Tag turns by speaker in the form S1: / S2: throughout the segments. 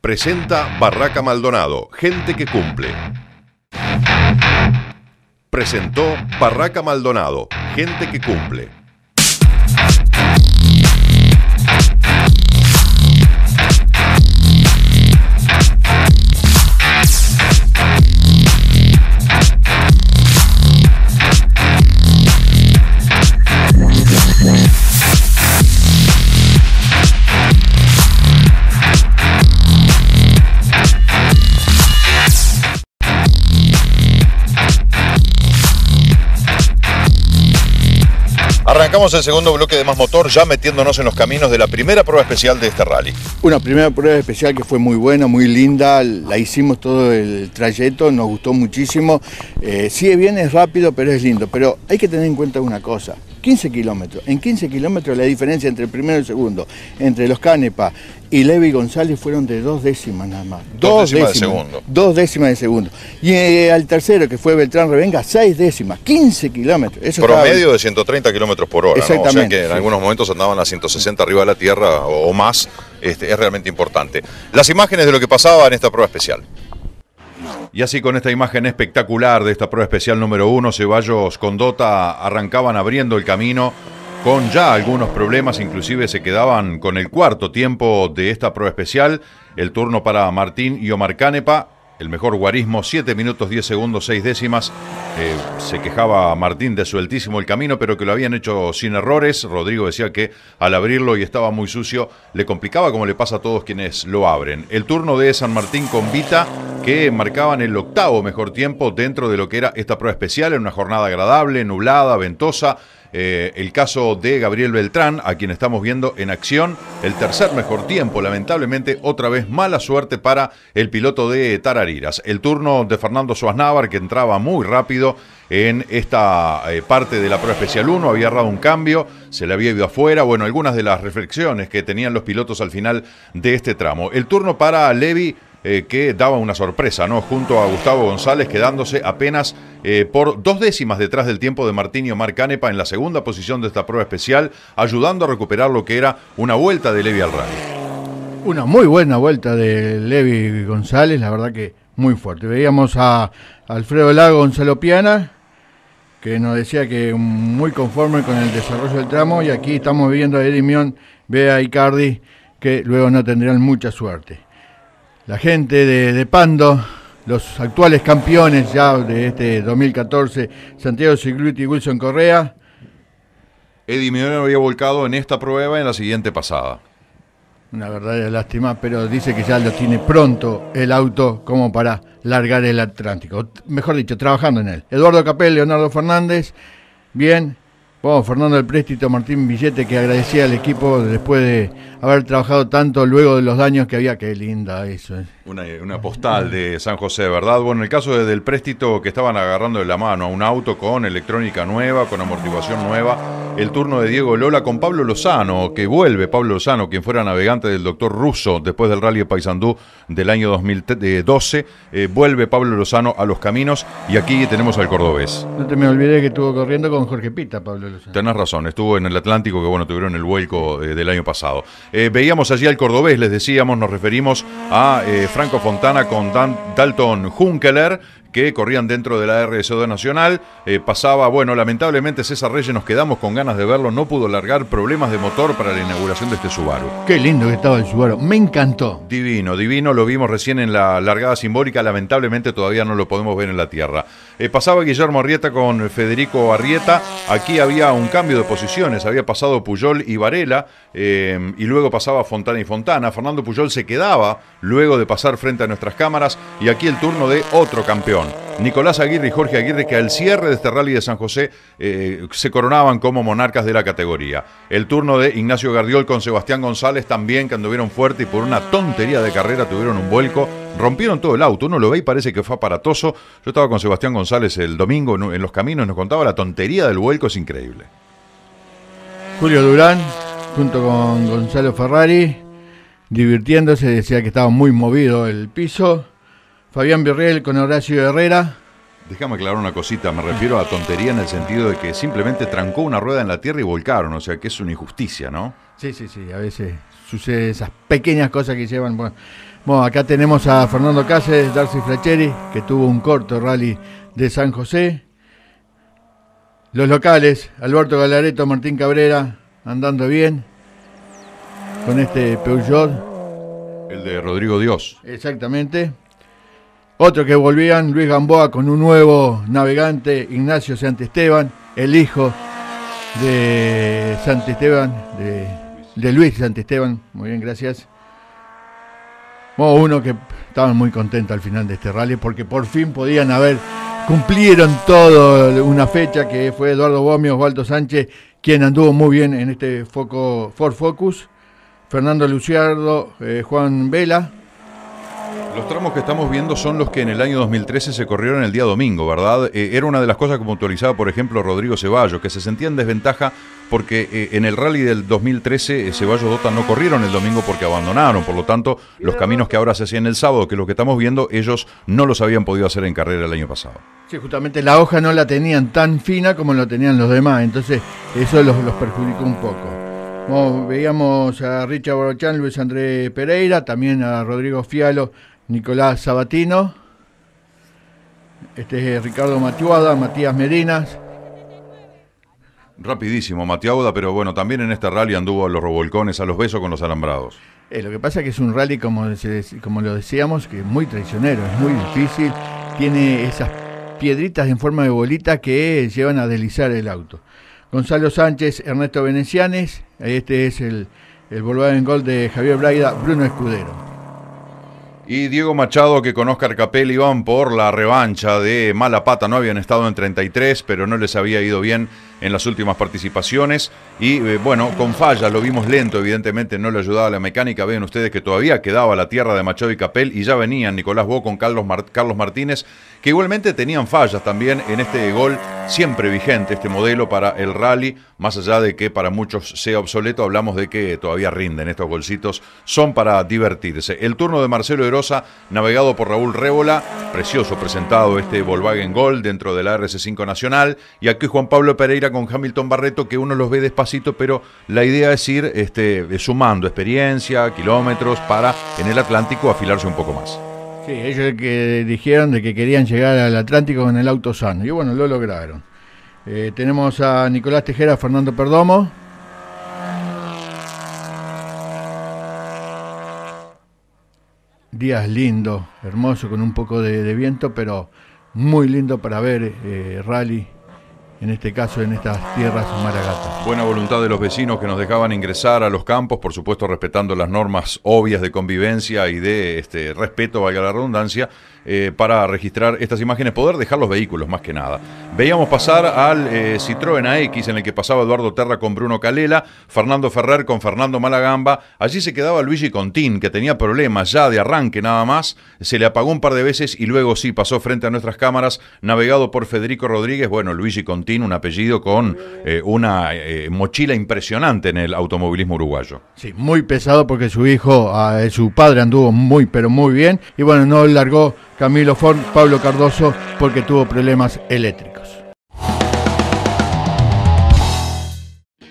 S1: Presenta Barraca Maldonado, gente que cumple. Presentó Barraca Maldonado, gente que cumple. Vamos el segundo bloque de Más Motor ya metiéndonos en los caminos de la primera prueba especial de este
S2: rally. Una primera prueba especial que fue muy buena, muy linda, la hicimos todo el trayecto, nos gustó muchísimo. Eh, sigue bien, es rápido, pero es lindo. Pero hay que tener en cuenta una cosa, 15 kilómetros. En 15 kilómetros la diferencia entre el primero y el segundo, entre los canepas, y Levi González fueron de dos décimas nada más. Dos, décimas, de segundo. Dos décimas de segundo. Y eh, al tercero, que fue Beltrán Revenga, seis décimas, 15 kilómetros. Promedio
S1: de 130 kilómetros por hora. Exactamente. O sea que en algunos momentos andaban a 160 arriba de la tierra o, más. Este, es realmente importante. Las imágenes de lo que pasaba en esta prueba especial. Y así con esta imagen espectacular de esta prueba especial número uno, Ceballos con Dota arrancaban abriendo el camino con ya algunos problemas, inclusive se quedaban con el cuarto tiempo de esta prueba especial, el turno para Martín y Omar Canepa, el mejor guarismo, 7 minutos 10 segundos 6 décimas, eh, se quejaba Martín de su altísimo el camino, pero que lo habían hecho sin errores. Rodrigo decía que al abrirlo y estaba muy sucio, le complicaba como le pasa a todos quienes lo abren. El turno de San Martín con Vita, que marcaban el octavo mejor tiempo dentro de lo que era esta prueba especial, en una jornada agradable, nublada, ventosa. Eh, el caso de Gabriel Beltrán, a quien estamos viendo en acción, el tercer mejor tiempo, lamentablemente otra vez mala suerte para el piloto de Tarariras. El turno de Fernando Suaznávar, que entraba muy rápido en esta eh, parte de la prueba Especial 1, había errado un cambio, se le había ido afuera, bueno, algunas de las reflexiones que tenían los pilotos al final de este tramo. El turno para Levi. Eh, que daba una sorpresa, ¿no? Junto a Gustavo González, quedándose apenas eh, por dos décimas detrás del tiempo de y Omar Canepa en la segunda posición de esta prueba especial, ayudando a recuperar lo que era una vuelta de Levi al rally.
S2: Una muy buena vuelta de Levi González, la verdad que muy fuerte. Veíamos a Alfredo Lago Gonzalo Piana, que nos decía que muy conforme con el desarrollo del tramo, y aquí estamos viendo a Mion, Bea y Cardi, que luego no tendrán mucha suerte. La gente de, Pando, los actuales campeones ya de este 2014, Santiago Cicluti y Wilson Correa.
S1: Eddie Mion había volcado en esta prueba en la siguiente pasada.
S2: Una verdadera lástima, pero dice que ya lo tiene pronto el auto como para largar el Atlántico. Mejor dicho, trabajando en él. Eduardo Capel, Leonardo Fernández, bien. Bueno, Fernando el Préstito, Martín Villete, que agradecía al equipo después de haber trabajado tanto luego de los daños que había. Qué linda eso. Eh.
S1: Una, postal de San José, ¿verdad? Bueno, en el caso del Préstito, que estaban agarrando de la mano a un auto con electrónica nueva, con amortiguación nueva el turno de Diego Lola con Pablo Lozano, que vuelve Pablo Lozano, quien fuera navegante del doctor Russo después del Rally Paysandú del año 2012. Eh, eh, vuelve Pablo Lozano a los caminos y aquí tenemos al cordobés.
S2: No te me olvidé que estuvo corriendo con Jorge Pita, Pablo Lozano.
S1: Tenés razón, estuvo en el Atlántico, que bueno, tuvieron el vuelco eh, del año pasado. veíamos allí al cordobés, les decíamos, nos referimos a Franco Fontana con Dan Dalton Junkeler, que corrían dentro de la RSO Nacional. Eh, pasaba, bueno, lamentablemente César Reyes nos quedamos con ganas de verlo, no pudo largar problemas de motor para la inauguración de este Subaru.
S2: Qué lindo que estaba el Subaru, me encantó.
S1: Divino, divino, lo vimos recién en la largada simbólica, lamentablemente todavía no lo podemos ver en la tierra. Eh, pasaba Guillermo Arrieta con Federico Arrieta, aquí había un cambio de posiciones, había pasado Puyol y Varela, eh, y luego pasaba Fontana y Fontana. Fernando Puyol se quedaba luego de pasar frente a nuestras cámaras, y aquí el turno de otro campeón. Nicolás Aguirre y Jorge Aguirre, que al cierre de este rally de San José eh, se coronaban como monarcas de la categoría. El turno de Ignacio Gardiol con Sebastián González también, que anduvieron fuerte y por una tontería de carrera tuvieron un vuelco. Rompieron todo el auto, uno lo ve y parece que fue aparatoso. Yo estaba con Sebastián González el domingo en los caminos, nos contaba la tontería del vuelco, es increíble.
S2: Julio Durán, junto con Gonzalo Ferrari, divirtiéndose, decía que estaba muy movido el piso. Fabián Virriel con Horacio Herrera.
S1: Déjame aclarar una cosita, me refiero a tontería en el sentido de que simplemente trancó una rueda en la tierra y volcaron, o sea que es una injusticia, ¿no?
S2: Sí, sí, sí, a veces sucede esas pequeñas cosas que llevan. Bueno, acá tenemos a Fernando Cáceres, Darcy Fracheri, que tuvo un corto rally de San José. Los locales, Alberto Galareto, Martín Cabrera, andando bien con este Peugeot.
S1: El de Rodrigo Dios.
S2: Exactamente. Otro que volvían, Luis Gamboa, con un nuevo navegante, Ignacio Esteban, el hijo de Esteban, de, de Luis Esteban. Muy bien, gracias. uno que estaba muy contento al final de este rally porque por fin podían haber, cumplieron todo una fecha que fue Eduardo Gómez, Osvaldo Sánchez, quien anduvo muy bien en este foco Ford Focus. Fernando Luciardo, eh, Juan Vela,
S1: los tramos que estamos viendo son los que en el año 2013 se corrieron el día domingo, ¿verdad? Eh, era una de las cosas que puntualizaba, por ejemplo, Rodrigo Ceballos, que se sentía en desventaja porque eh, en el rally del 2013 ceballo eh, Ceballos Dota no corrieron el domingo porque abandonaron, por lo tanto, los caminos que ahora se hacían el sábado, que lo que estamos viendo, ellos no los habían podido hacer en carrera el año pasado.
S2: Sí, justamente la hoja no la tenían tan fina como lo tenían los demás, entonces eso los, perjudicó un poco. veíamos a Richard Borochán, Luis Andrés Pereira, también a Rodrigo Fialo Nicolás Sabatino, este es eh, Ricardo Matiuada, Matías Medinas,
S1: Rapidísimo, Matiuada, pero bueno, también en este rally anduvo a los revolcones, a los besos con los alambrados.
S2: Eh, lo que pasa es que es un rally, como, como lo decíamos, que es muy traicionero, es muy difícil, tiene esas piedritas en forma de bolita que llevan a deslizar el auto. Gonzalo Sánchez, Ernesto Venecianes, este es el, el en Gol de Javier Braida, Bruno Escudero.
S1: Y Diego Machado, que conozca Oscar Capel iban por la revancha de Mala Pata. No habían estado en 33, pero no les había ido bien en las últimas participaciones y eh, bueno, con fallas, lo vimos lento, evidentemente no le ayudaba la mecánica, ven ustedes que todavía quedaba la tierra de Machado y Capel y ya venían Nicolás Bo con Carlos, Carlos Martínez, que igualmente tenían fallas también en este gol, siempre vigente este modelo para el rally, más allá de que para muchos sea obsoleto, hablamos de que todavía rinden estos golcitos, son para divertirse. El turno de Marcelo Erosa, navegado por Raúl Révola, precioso presentado este Volkswagen Gol dentro de la RC5 Nacional, y aquí Juan Pablo Pereira con Hamilton Barreto, que uno los ve despacito, pero la idea es ir este, eh, sumando experiencia, kilómetros, para en el Atlántico afilarse un poco más.
S2: Sí, ellos que dijeron de que querían llegar al Atlántico con el auto sano, y bueno, lo lograron. Eh, tenemos a Nicolás Tejera, Fernando Perdomo. días lindo, hermoso, con un poco de, viento, pero muy lindo para ver eh, rally en este caso en estas tierras maragatas.
S1: Buena voluntad de los vecinos que nos dejaban ingresar a los campos, por supuesto respetando las normas obvias de convivencia y de este, respeto, valga la redundancia, eh, para registrar estas imágenes, poder dejar los vehículos más que nada. Veíamos pasar al eh, Citroën AX en el que pasaba Eduardo Terra con Bruno Calela, Fernando Ferrer con Fernando Malagamba, allí se quedaba Luigi Contín, que tenía problemas ya de arranque nada más, se le apagó un par de veces y luego sí pasó frente a nuestras cámaras, navegado por Federico Rodríguez, bueno, Luigi Contín un apellido con eh, una eh, mochila impresionante en el automovilismo uruguayo. Sí,
S2: muy pesado porque su hijo, ah, eh, su padre anduvo muy, pero muy bien. Y bueno, no largó Camilo Ford, Pablo Cardoso, porque tuvo problemas eléctricos.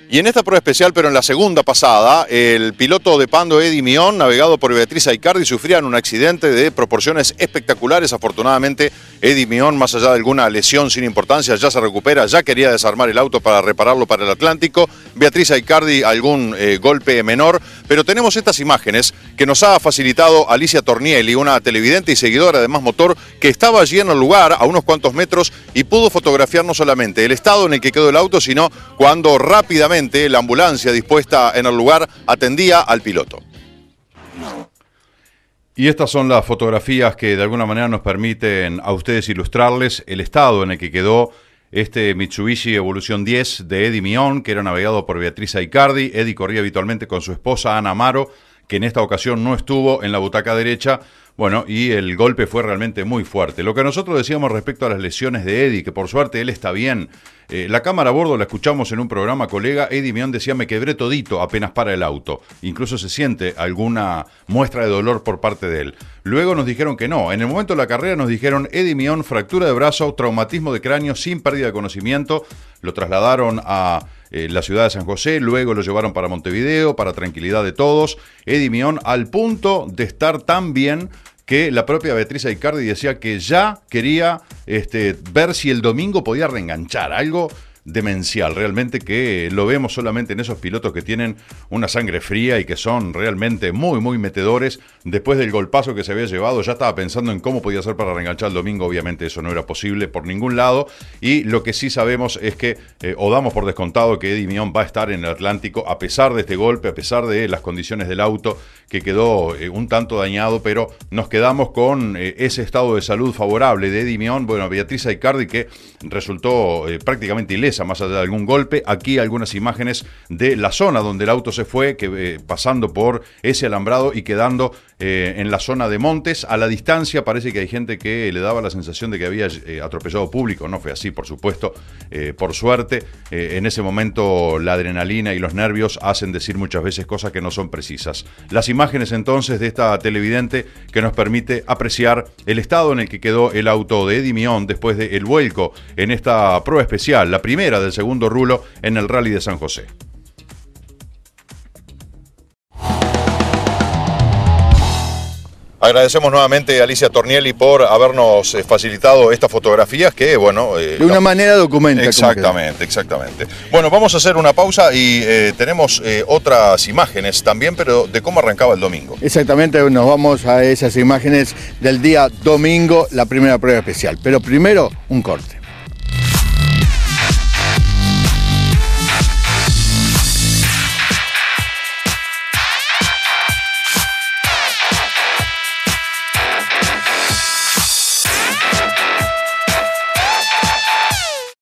S1: Y en esta prueba especial, pero en la segunda pasada, el piloto de Pando Eddie Mion, navegado por Beatriz Aicardi, sufrían un accidente de proporciones espectaculares. Afortunadamente, Eddie Mion, más allá de alguna lesión sin importancia, ya se recupera, ya quería desarmar el auto para repararlo para el Atlántico. Beatriz Aicardi, algún eh, golpe menor. Pero tenemos estas imágenes que nos ha facilitado Alicia Tornielli, una televidente y seguidora de Más Motor, que estaba allí en el lugar, a unos cuantos metros, y pudo fotografiar no solamente el estado en el que quedó el auto, sino cuando rápidamente la ambulancia dispuesta en el lugar atendía al piloto. Y estas son las fotografías que de alguna manera nos permiten a ustedes ilustrarles el estado en el que quedó este Mitsubishi Evolución 10 de Eddie Mion, que era navegado por Beatriz Aicardi. Eddie corría habitualmente con su esposa Ana Maro, que en esta ocasión no estuvo en la butaca derecha. Bueno, y el golpe fue realmente muy fuerte. Lo que nosotros decíamos respecto a las lesiones de Eddie, que por suerte él está bien, eh, la cámara a bordo la escuchamos en un programa, colega. Eddie Mion decía: Me quebré todito apenas para el auto. Incluso se siente alguna muestra de dolor por parte de él. Luego nos dijeron que no. En el momento de la carrera nos dijeron: Eddie Mion, fractura de brazo, traumatismo de cráneo sin pérdida de conocimiento. Lo trasladaron a eh, la ciudad de San José, luego lo llevaron para Montevideo, para tranquilidad de todos. Eddie Mion, al punto de estar tan bien que la propia Beatriz Aicardi decía que ya quería este, ver si el domingo podía reenganchar algo demencial, realmente que lo vemos solamente en esos pilotos que tienen una sangre fría y que son realmente muy, muy metedores. Después del golpazo que se había llevado, ya estaba pensando en cómo podía ser para reenganchar el domingo. Obviamente eso no era posible por ningún lado. Y lo que sí sabemos es que, eh, o damos por descontado que Eddie Mion va a estar en el Atlántico a pesar de este golpe, a pesar de las condiciones del auto que quedó eh, un tanto dañado, pero nos quedamos con eh, ese estado de salud favorable de Eddie Mion. Bueno, Beatriz Aicardi que resultó prácticamente ilesa más allá de algún golpe. Aquí algunas imágenes de la zona donde el auto se fue, que, eh, pasando por ese alambrado y quedando eh, en la zona de Montes. A la distancia parece que hay gente que le daba la sensación de que había eh, atropellado público. No fue así, por supuesto. Eh, por suerte, en ese momento la adrenalina y los nervios hacen decir muchas veces cosas que no son precisas. Las imágenes entonces de esta televidente que nos permite apreciar el estado en el que quedó el auto de Eddie Mion después del vuelco en esta prueba especial, la primera del segundo rulo en el rally de San José. Agradecemos nuevamente a Alicia Tornielli por habernos eh, facilitado estas fotografías que, bueno... Eh, de una
S2: manera documenta. Exactamente,
S1: exactamente. Bueno, vamos a hacer una pausa y eh, tenemos otras imágenes también, pero de cómo arrancaba el domingo.
S2: Exactamente, nos vamos a esas imágenes del día domingo, la primera prueba especial. Pero primero, un corte.